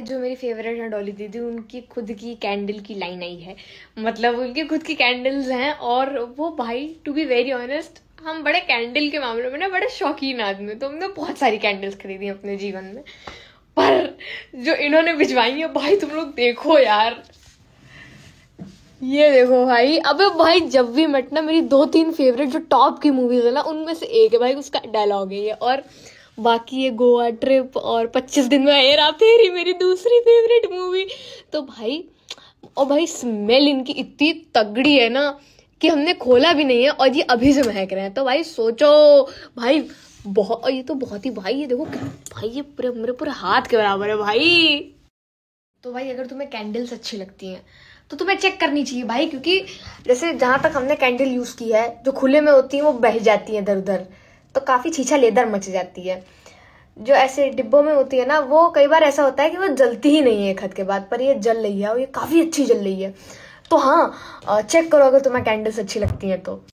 जो मेरी फेवरेट है डॉली दीदी उनकी खुद की कैंडल की लाइन आई है मतलब उनकी खुद की कैंडल्स हैं और वो भाई टू बी वेरी ऑनेस्ट हम बड़े कैंडल के मामले में ना बड़े शौकीन आदमी तो हमने बहुत सारी कैंडल्स खरीदी हैं अपने जीवन में पर जो इन्होंने भिजवाई है भाई तुम लोग देखो यार ये देखो भाई अब भाई जब भी मटना मेरी दो तीन फेवरेट जो टॉप की मूवीज है ना उनमें से एक है भाई उसका डायलॉग है ये और बाकी ये गोवा ट्रिप और 25 दिन में हेरा फेरी मेरी दूसरी फेवरेट मूवी तो भाई और भाई स्मेल इनकी इतनी तगड़ी है ना कि हमने खोला भी नहीं है और ये अभी से महक रहे हैं तो भाई सोचो भाई बहुत ये तो बहुत ही भाई ये देखो भाई ये पूरे मेरे पूरे हाथ के बराबर है भाई तो भाई अगर तुम्हें कैंडल्स अच्छी लगती हैं तो तुम्हें चेक करनी चाहिए भाई क्योंकि जैसे जहाँ तक हमने कैंडल यूज़ की है जो खुले में होती हैं वो बह जाती हैं इधर उधर तो काफ़ी छीछा लेदर मच जाती है जो ऐसे डिब्बों में होती है ना वो कई बार ऐसा होता है कि वो जलती ही नहीं है खत के बाद पर ये जल रही है और ये काफ़ी अच्छी जल रही है तो हाँ चेक करो अगर तुम्हें कैंडल्स अच्छी लगती हैं तो